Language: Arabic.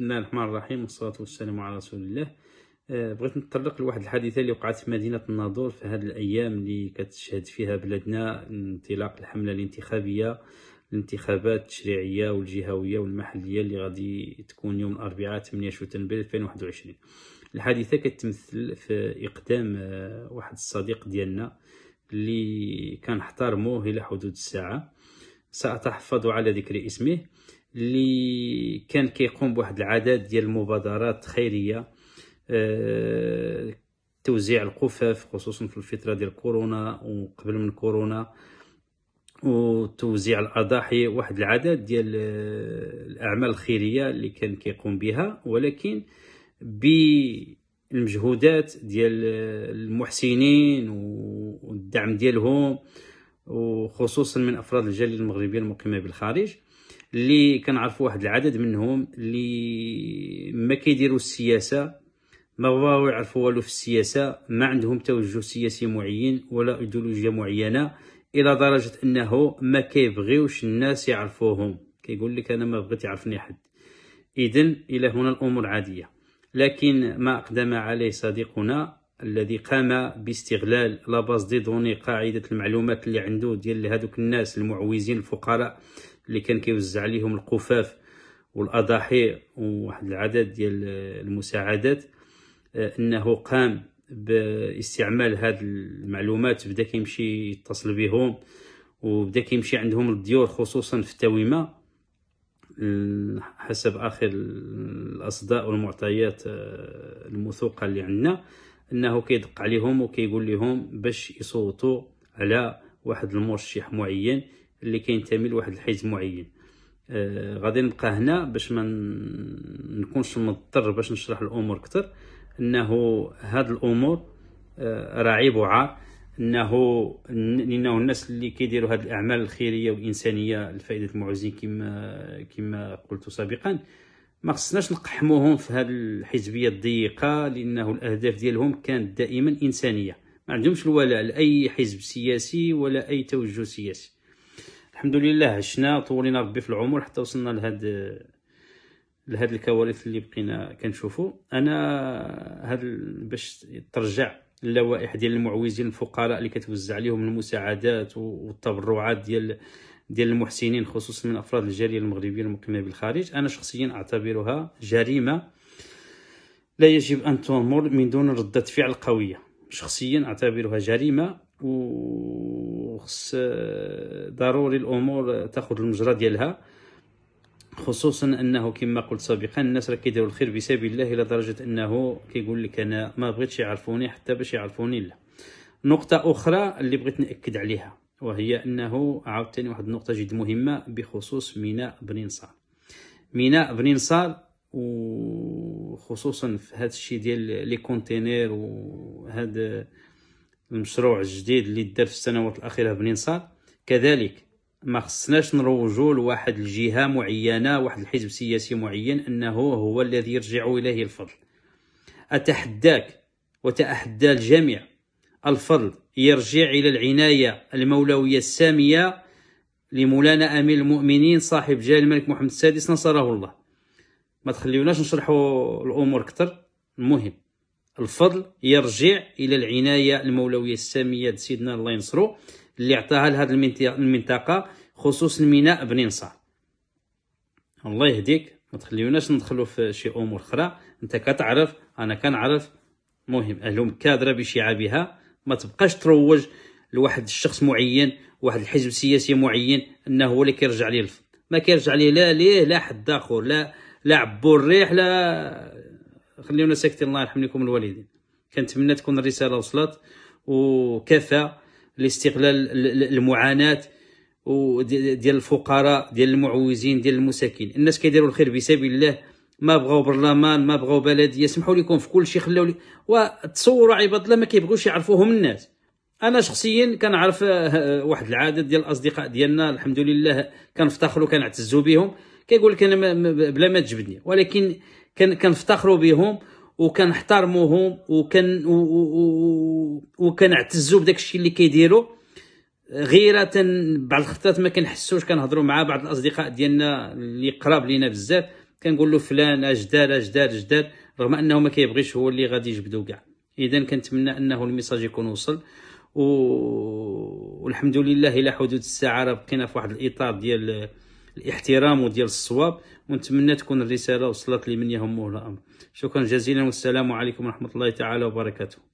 بسم الله الرحمن الرحيم والصلاة والسلام على رسول الله بغيت نتطرق لواحد الحادثة اللي وقعت في مدينة الناظور في هذه الأيام اللي كتشهد فيها بلادنا انطلاق الحملة الانتخابية الانتخابات التشريعية والجهوية والمحلية اللي غادي تكون يوم الأربعاء 8 شتنبر 2021 الحادثة كتمثل في إقدام uh, واحد الصديق ديالنا اللي كان حتارموه إلى حدود الساعة سأتحفظ على ذكر اسمه اللي كان كيقوم بواحد العدد ديال المبادرات خيريه آه، توزيع القفاف خصوصا في الفتره ديال كورونا وقبل من كورونا وتوزيع الاضاحي واحد العدد ديال آه، الاعمال الخيريه اللي كان كيقوم بها ولكن بالمجهودات ديال آه، المحسنين والدعم ديالهم وخصوصا من افراد الجاليه المغربيه المقيمه بالخارج اللي كنعرف واحد العدد منهم اللي ما كيديروا السياسه ما بغاو يعرفوا والو في السياسه ما عندهم توجه سياسي معين ولا ايديولوجيا معينه الى درجه انه ما كيبغيوش الناس يعرفوهم كيقول لك انا ما بغيت يعرفني حد اذا الى هنا الامور عاديه لكن ما اقدم عليه صديقنا الذي قام باستغلال لاباز دي دوني قاعده المعلومات اللي عنده ديال هذوك الناس المعوزين الفقراء اللي كان كيوزع عليهم القفاف والاضاحي وواحد العدد ديال المساعدات آه، انه قام باستعمال هذه المعلومات بدا كيمشي يتصل بهم وبدا كيمشي عندهم الديور خصوصا في التويمه حسب اخر الاصداء والمعطيات آه، الموثوقه اللي عندنا انه كيدق عليهم وكيقول لهم باش يصوتوا على واحد المرشح معين اللي كينتمي لواحد الحزب معين آه غادي نبقى هنا باش ما نكونش مضطر باش نشرح الامور اكثر انه هاد الامور آه رعيب وعار انه انه الناس اللي كيديروا هاد الاعمال الخيريه والانسانيه لفائده المعوزين كما كما قلت سابقا ما خصناش نقحموهم في هاد الحزبيه الضيقه لانه الاهداف ديالهم كانت دائما انسانيه ما عندهمش الولاء لاي حزب سياسي ولا اي توجه سياسي الحمد لله عشنا طولنا ربي في العمر حتى وصلنا لهاد لهاد الكوارث اللي بقينا كنشوفو انا هاد باش ترجع اللوائح ديال المعوزين الفقراء اللي كتوزع عليهم المساعدات والتبرعات ديال ديال المحسنين خصوصا من افراد الجاليه المغربيه المقيمه بالخارج انا شخصيا اعتبرها جريمه لا يجب ان تمر من دون رده فعل قويه شخصيا اعتبرها جريمه و وخص آه، ضروري الامور آه، تاخذ المجرى ديالها خصوصا انه كما قلت سابقا الناس راه كيديروا الخير في سبيل الله الى درجه انه كيقول لك انا ما بغيتش يعرفوني حتى باش يعرفوني لا نقطه اخرى اللي بغيت ناكد عليها وهي انه عاوتاني واحد النقطه جد مهمه بخصوص ميناء نصار ميناء نصار وخصوصا في هذا الشيء ديال لي كونتينير وهذا المشروع الجديد اللي دار في السنوات الاخيره بنينصار كذلك ما خصناش نروجوا لواحد الجهه معينه واحد الحزب سياسي معين انه هو الذي يرجع اليه الفضل اتحداك وتاحدى الجميع الفضل يرجع الى العنايه المولويه الساميه لمولانا امير المؤمنين صاحب جلال الملك محمد السادس نصره الله ما تخليوناش نشرحوا الامور اكثر المهم الفضل يرجع الى العنايه المولويه الساميه لسيدنا الله ينصرو اللي عطاها لهذه المنطقه خصوصا ميناء بني نصار الله يهديك ما تخليوناش ندخلوا في شي امور اخرى انت كتعرف انا كنعرف مهم اهل مكه ضرب بشعابها ما تبقاش تروج لواحد الشخص معين واحد الحزب سياسي معين انه هو اللي كيرجع ليه الفضل ما كيرجع ليه لا ليه لا حد اخر لا لا عبور الريح لا خليونا ساكتين الله يرحم لكم الوالدين كنتمنى تكون الرساله وصلت وكفى لاستغلال المعاناه ديال الفقراء ديال المعوزين ديال المساكين الناس كيديروا الخير بسبيل الله ما بغاو برلمان ما بغاو بلديه سمحوا لكم في كل شيء خلاو لي وتصوروا عباد الله ما كيبغيوش يعرفوهم الناس انا شخصيا كنعرف آه، آه، واحد العدد ديال الاصدقاء ديالنا الحمد لله كنفتخروا كنعتزوا بهم كيقول لك انا بلا ما تجبدني ولكن كنفتخروا بهم وكنحترموهم وكن وكنعتزوا بداك الشيء اللي كيديروا غيرة بعض الخطات ما كنحسوش كنهضروا مع بعض الاصدقاء ديالنا اللي قراب لينا بزاف كنقول له فلان اجدار اجدار اجداد رغم انه ما كيبغيش هو اللي غادي يجبدو كاع اذا كنتمنى انه الميساج يكون وصل و... والحمد لله الى حدود الساعه راه بقينا في واحد الاطار ديال الاحترام وديال الصواب ونتمنى تكون الرساله وصلت لمن يهمه الامر شكرا جزيلا والسلام عليكم ورحمه الله تعالى وبركاته